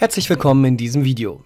Herzlich willkommen in diesem Video.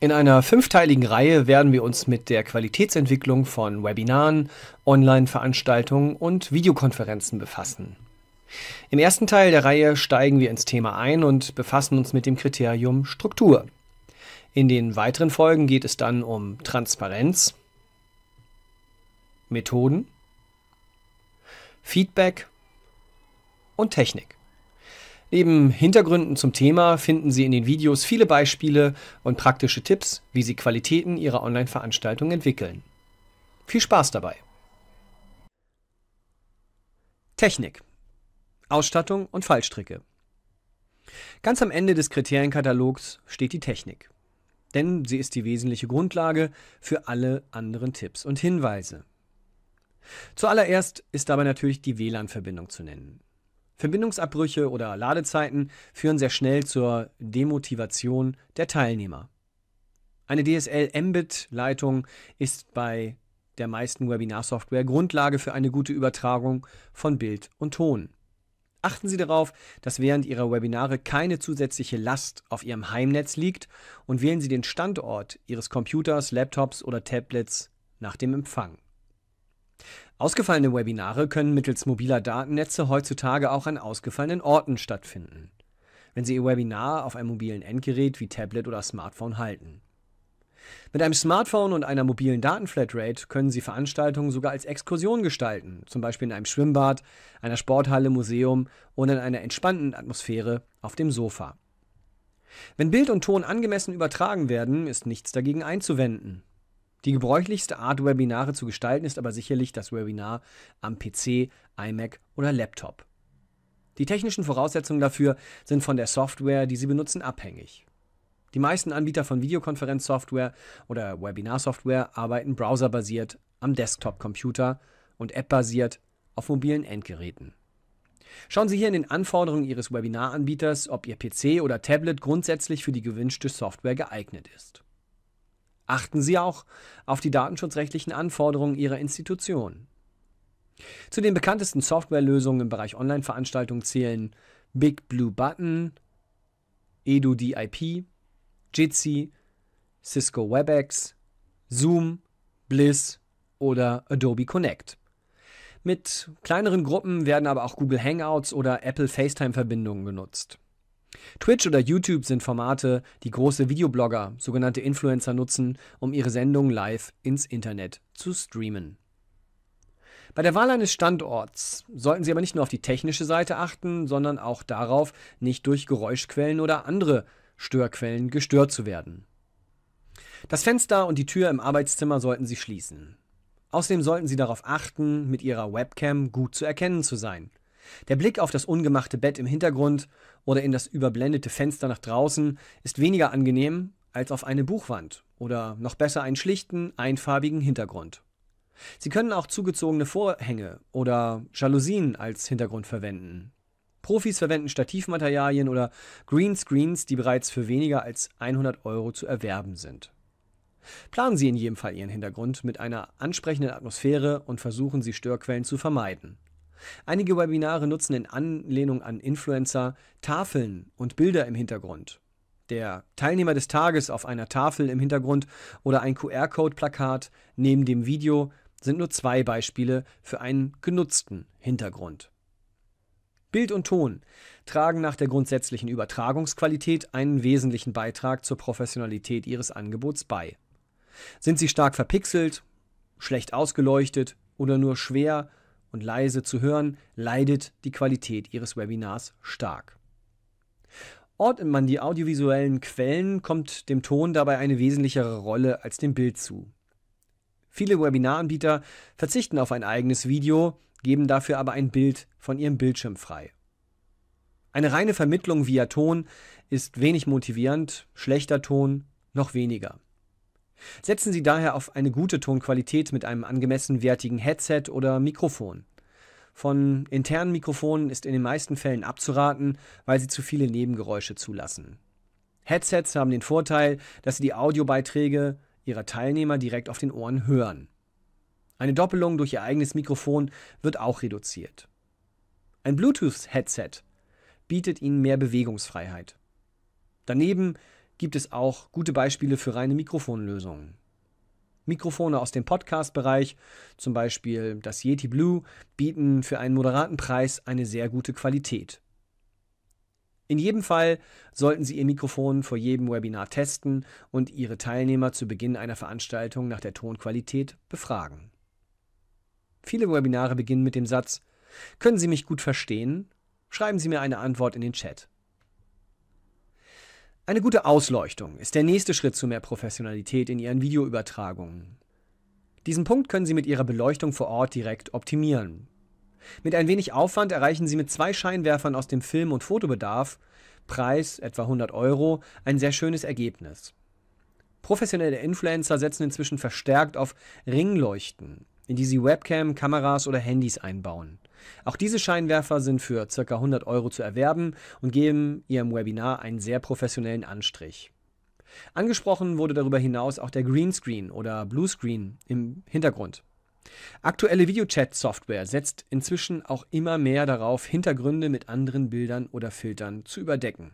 In einer fünfteiligen Reihe werden wir uns mit der Qualitätsentwicklung von Webinaren, Online-Veranstaltungen und Videokonferenzen befassen. Im ersten Teil der Reihe steigen wir ins Thema ein und befassen uns mit dem Kriterium Struktur. In den weiteren Folgen geht es dann um Transparenz, Methoden, Feedback und Technik. Neben Hintergründen zum Thema finden Sie in den Videos viele Beispiele und praktische Tipps, wie Sie Qualitäten Ihrer Online-Veranstaltung entwickeln. Viel Spaß dabei! Technik Ausstattung und Fallstricke Ganz am Ende des Kriterienkatalogs steht die Technik, denn sie ist die wesentliche Grundlage für alle anderen Tipps und Hinweise. Zuallererst ist dabei natürlich die WLAN-Verbindung zu nennen. Verbindungsabbrüche oder Ladezeiten führen sehr schnell zur Demotivation der Teilnehmer. Eine DSL-Mbit-Leitung ist bei der meisten Webinar-Software Grundlage für eine gute Übertragung von Bild und Ton. Achten Sie darauf, dass während Ihrer Webinare keine zusätzliche Last auf Ihrem Heimnetz liegt und wählen Sie den Standort Ihres Computers, Laptops oder Tablets nach dem Empfang. Ausgefallene Webinare können mittels mobiler Datennetze heutzutage auch an ausgefallenen Orten stattfinden, wenn Sie Ihr Webinar auf einem mobilen Endgerät wie Tablet oder Smartphone halten. Mit einem Smartphone und einer mobilen Datenflatrate können Sie Veranstaltungen sogar als Exkursion gestalten, zum Beispiel in einem Schwimmbad, einer Sporthalle, Museum oder in einer entspannten Atmosphäre auf dem Sofa. Wenn Bild und Ton angemessen übertragen werden, ist nichts dagegen einzuwenden. Die gebräuchlichste Art, Webinare zu gestalten, ist aber sicherlich das Webinar am PC, iMac oder Laptop. Die technischen Voraussetzungen dafür sind von der Software, die Sie benutzen, abhängig. Die meisten Anbieter von Videokonferenzsoftware oder Webinarsoftware arbeiten browserbasiert am Desktop-Computer und appbasiert auf mobilen Endgeräten. Schauen Sie hier in den Anforderungen Ihres Webinaranbieters, ob Ihr PC oder Tablet grundsätzlich für die gewünschte Software geeignet ist. Achten Sie auch auf die datenschutzrechtlichen Anforderungen Ihrer Institution. Zu den bekanntesten Softwarelösungen im Bereich Online-Veranstaltungen zählen Big Blue Button, EduDIP, Jitsi, Cisco WebEx, Zoom, Bliss oder Adobe Connect. Mit kleineren Gruppen werden aber auch Google Hangouts oder Apple FaceTime-Verbindungen genutzt. Twitch oder YouTube sind Formate, die große Videoblogger, sogenannte Influencer nutzen, um ihre Sendungen live ins Internet zu streamen. Bei der Wahl eines Standorts sollten Sie aber nicht nur auf die technische Seite achten, sondern auch darauf, nicht durch Geräuschquellen oder andere Störquellen gestört zu werden. Das Fenster und die Tür im Arbeitszimmer sollten Sie schließen. Außerdem sollten Sie darauf achten, mit Ihrer Webcam gut zu erkennen zu sein. Der Blick auf das ungemachte Bett im Hintergrund oder in das überblendete Fenster nach draußen ist weniger angenehm als auf eine Buchwand oder noch besser einen schlichten, einfarbigen Hintergrund. Sie können auch zugezogene Vorhänge oder Jalousien als Hintergrund verwenden. Profis verwenden Stativmaterialien oder Greenscreens, die bereits für weniger als 100 Euro zu erwerben sind. Planen Sie in jedem Fall Ihren Hintergrund mit einer ansprechenden Atmosphäre und versuchen Sie Störquellen zu vermeiden. Einige Webinare nutzen in Anlehnung an Influencer Tafeln und Bilder im Hintergrund. Der Teilnehmer des Tages auf einer Tafel im Hintergrund oder ein QR-Code-Plakat neben dem Video sind nur zwei Beispiele für einen genutzten Hintergrund. Bild und Ton tragen nach der grundsätzlichen Übertragungsqualität einen wesentlichen Beitrag zur Professionalität ihres Angebots bei. Sind sie stark verpixelt, schlecht ausgeleuchtet oder nur schwer und leise zu hören, leidet die Qualität Ihres Webinars stark. Ordnet man die audiovisuellen Quellen, kommt dem Ton dabei eine wesentlichere Rolle als dem Bild zu. Viele Webinaranbieter verzichten auf ein eigenes Video, geben dafür aber ein Bild von ihrem Bildschirm frei. Eine reine Vermittlung via Ton ist wenig motivierend, schlechter Ton noch weniger. Setzen Sie daher auf eine gute Tonqualität mit einem angemessen wertigen Headset oder Mikrofon. Von internen Mikrofonen ist in den meisten Fällen abzuraten, weil sie zu viele Nebengeräusche zulassen. Headsets haben den Vorteil, dass sie die Audiobeiträge ihrer Teilnehmer direkt auf den Ohren hören. Eine Doppelung durch ihr eigenes Mikrofon wird auch reduziert. Ein Bluetooth-Headset bietet Ihnen mehr Bewegungsfreiheit. Daneben gibt es auch gute Beispiele für reine Mikrofonlösungen. Mikrofone aus dem Podcast-Bereich, zum Beispiel das Yeti Blue, bieten für einen moderaten Preis eine sehr gute Qualität. In jedem Fall sollten Sie Ihr Mikrofon vor jedem Webinar testen und Ihre Teilnehmer zu Beginn einer Veranstaltung nach der Tonqualität befragen. Viele Webinare beginnen mit dem Satz, können Sie mich gut verstehen? Schreiben Sie mir eine Antwort in den Chat. Eine gute Ausleuchtung ist der nächste Schritt zu mehr Professionalität in Ihren Videoübertragungen. Diesen Punkt können Sie mit Ihrer Beleuchtung vor Ort direkt optimieren. Mit ein wenig Aufwand erreichen Sie mit zwei Scheinwerfern aus dem Film- und Fotobedarf, Preis etwa 100 Euro, ein sehr schönes Ergebnis. Professionelle Influencer setzen inzwischen verstärkt auf Ringleuchten, in die sie Webcam, Kameras oder Handys einbauen. Auch diese Scheinwerfer sind für ca. 100 Euro zu erwerben und geben Ihrem Webinar einen sehr professionellen Anstrich. Angesprochen wurde darüber hinaus auch der Greenscreen oder Bluescreen im Hintergrund. Aktuelle Videochat-Software setzt inzwischen auch immer mehr darauf, Hintergründe mit anderen Bildern oder Filtern zu überdecken.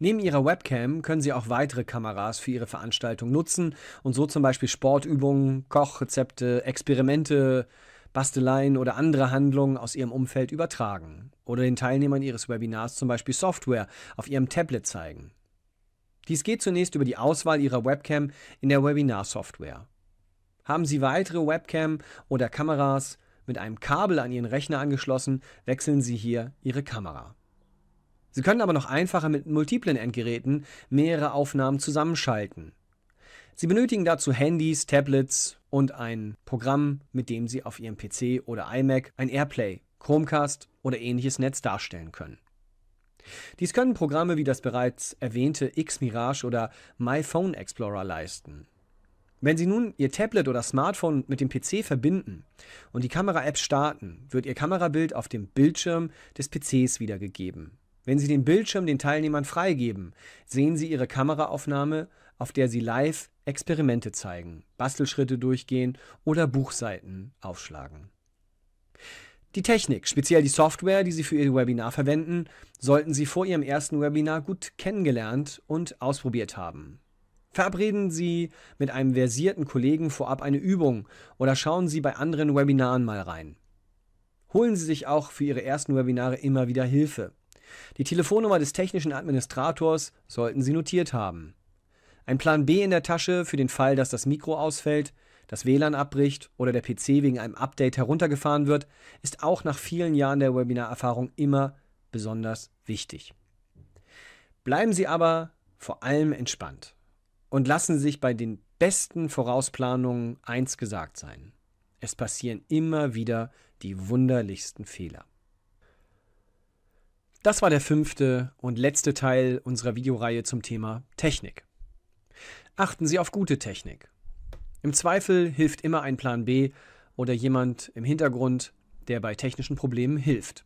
Neben ihrer Webcam können Sie auch weitere Kameras für Ihre Veranstaltung nutzen und so zum Beispiel Sportübungen, Kochrezepte, Experimente, Basteleien oder andere Handlungen aus ihrem Umfeld übertragen oder den Teilnehmern ihres Webinars zum Beispiel Software auf ihrem Tablet zeigen. Dies geht zunächst über die Auswahl Ihrer Webcam in der Webinar-Software. Haben Sie weitere Webcam oder Kameras mit einem Kabel an Ihren Rechner angeschlossen, wechseln Sie hier Ihre Kamera. Sie können aber noch einfacher mit multiplen Endgeräten mehrere Aufnahmen zusammenschalten. Sie benötigen dazu Handys, Tablets, und ein Programm, mit dem Sie auf Ihrem PC oder iMac ein AirPlay, Chromecast oder ähnliches Netz darstellen können. Dies können Programme wie das bereits erwähnte X-Mirage oder My Phone Explorer leisten. Wenn Sie nun Ihr Tablet oder Smartphone mit dem PC verbinden und die Kamera-App starten, wird Ihr Kamerabild auf dem Bildschirm des PCs wiedergegeben. Wenn Sie den Bildschirm den Teilnehmern freigeben, sehen Sie Ihre Kameraaufnahme, auf der Sie live Experimente zeigen, Bastelschritte durchgehen oder Buchseiten aufschlagen. Die Technik, speziell die Software, die Sie für Ihr Webinar verwenden, sollten Sie vor Ihrem ersten Webinar gut kennengelernt und ausprobiert haben. Verabreden Sie mit einem versierten Kollegen vorab eine Übung oder schauen Sie bei anderen Webinaren mal rein. Holen Sie sich auch für Ihre ersten Webinare immer wieder Hilfe. Die Telefonnummer des technischen Administrators sollten Sie notiert haben. Ein Plan B in der Tasche für den Fall, dass das Mikro ausfällt, das WLAN abbricht oder der PC wegen einem Update heruntergefahren wird, ist auch nach vielen Jahren der Webinar-Erfahrung immer besonders wichtig. Bleiben Sie aber vor allem entspannt und lassen sich bei den besten Vorausplanungen eins gesagt sein. Es passieren immer wieder die wunderlichsten Fehler. Das war der fünfte und letzte Teil unserer Videoreihe zum Thema Technik. Achten Sie auf gute Technik. Im Zweifel hilft immer ein Plan B oder jemand im Hintergrund, der bei technischen Problemen hilft.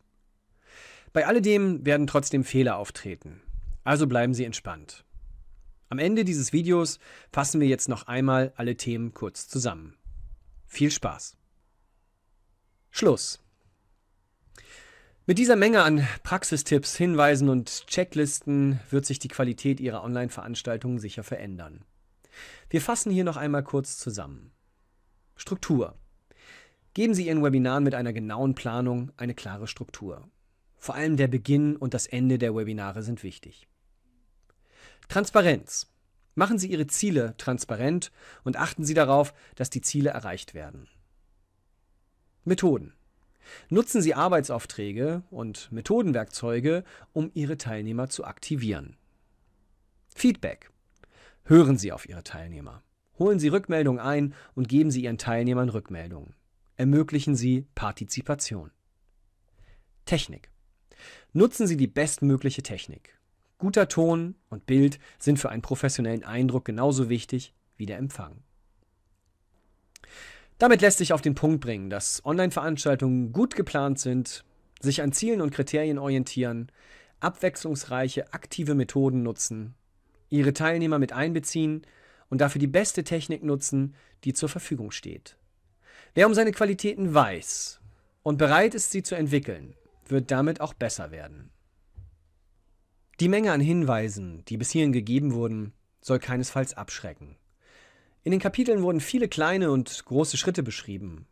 Bei alledem werden trotzdem Fehler auftreten. Also bleiben Sie entspannt. Am Ende dieses Videos fassen wir jetzt noch einmal alle Themen kurz zusammen. Viel Spaß! Schluss! Mit dieser Menge an Praxistipps, Hinweisen und Checklisten wird sich die Qualität Ihrer Online-Veranstaltungen sicher verändern. Wir fassen hier noch einmal kurz zusammen. Struktur. Geben Sie Ihren Webinaren mit einer genauen Planung eine klare Struktur. Vor allem der Beginn und das Ende der Webinare sind wichtig. Transparenz. Machen Sie Ihre Ziele transparent und achten Sie darauf, dass die Ziele erreicht werden. Methoden. Nutzen Sie Arbeitsaufträge und Methodenwerkzeuge, um Ihre Teilnehmer zu aktivieren. Feedback. Hören Sie auf Ihre Teilnehmer. Holen Sie Rückmeldungen ein und geben Sie Ihren Teilnehmern Rückmeldungen. Ermöglichen Sie Partizipation. Technik. Nutzen Sie die bestmögliche Technik. Guter Ton und Bild sind für einen professionellen Eindruck genauso wichtig wie der Empfang. Damit lässt sich auf den Punkt bringen, dass Online-Veranstaltungen gut geplant sind, sich an Zielen und Kriterien orientieren, abwechslungsreiche, aktive Methoden nutzen, ihre Teilnehmer mit einbeziehen und dafür die beste Technik nutzen, die zur Verfügung steht. Wer um seine Qualitäten weiß und bereit ist, sie zu entwickeln, wird damit auch besser werden. Die Menge an Hinweisen, die bis hierhin gegeben wurden, soll keinesfalls abschrecken. In den Kapiteln wurden viele kleine und große Schritte beschrieben.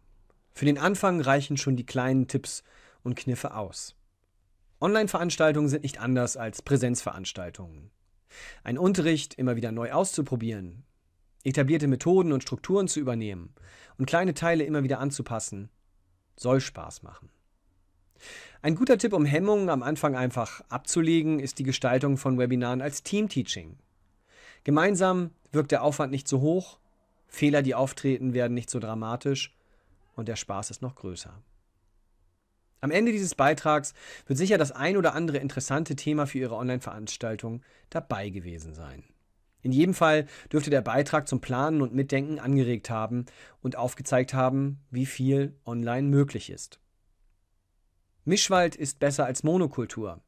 Für den Anfang reichen schon die kleinen Tipps und Kniffe aus. Online-Veranstaltungen sind nicht anders als Präsenzveranstaltungen. Ein Unterricht immer wieder neu auszuprobieren, etablierte Methoden und Strukturen zu übernehmen und kleine Teile immer wieder anzupassen, soll Spaß machen. Ein guter Tipp, um Hemmungen am Anfang einfach abzulegen, ist die Gestaltung von Webinaren als Teamteaching. Gemeinsam wirkt der Aufwand nicht so hoch, Fehler, die auftreten, werden nicht so dramatisch und der Spaß ist noch größer. Am Ende dieses Beitrags wird sicher das ein oder andere interessante Thema für Ihre Online-Veranstaltung dabei gewesen sein. In jedem Fall dürfte der Beitrag zum Planen und Mitdenken angeregt haben und aufgezeigt haben, wie viel online möglich ist. Mischwald ist besser als Monokultur.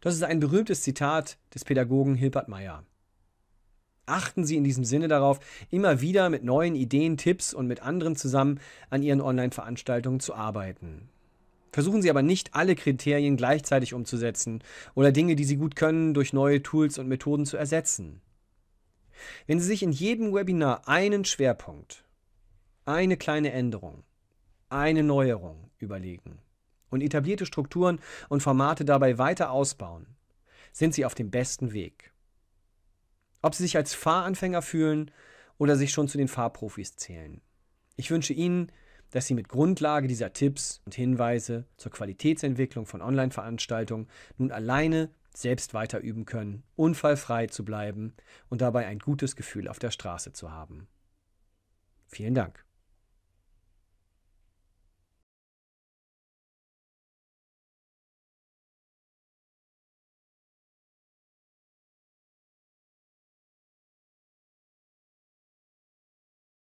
Das ist ein berühmtes Zitat des Pädagogen Hilbert Meyer. Achten Sie in diesem Sinne darauf, immer wieder mit neuen Ideen, Tipps und mit anderen zusammen an Ihren Online-Veranstaltungen zu arbeiten. Versuchen Sie aber nicht alle Kriterien gleichzeitig umzusetzen oder Dinge, die Sie gut können, durch neue Tools und Methoden zu ersetzen. Wenn Sie sich in jedem Webinar einen Schwerpunkt, eine kleine Änderung, eine Neuerung überlegen und etablierte Strukturen und Formate dabei weiter ausbauen, sind Sie auf dem besten Weg. Ob Sie sich als Fahranfänger fühlen oder sich schon zu den Fahrprofis zählen. Ich wünsche Ihnen dass sie mit Grundlage dieser Tipps und Hinweise zur Qualitätsentwicklung von Online-Veranstaltungen nun alleine selbst weiter üben können, unfallfrei zu bleiben und dabei ein gutes Gefühl auf der Straße zu haben. Vielen Dank.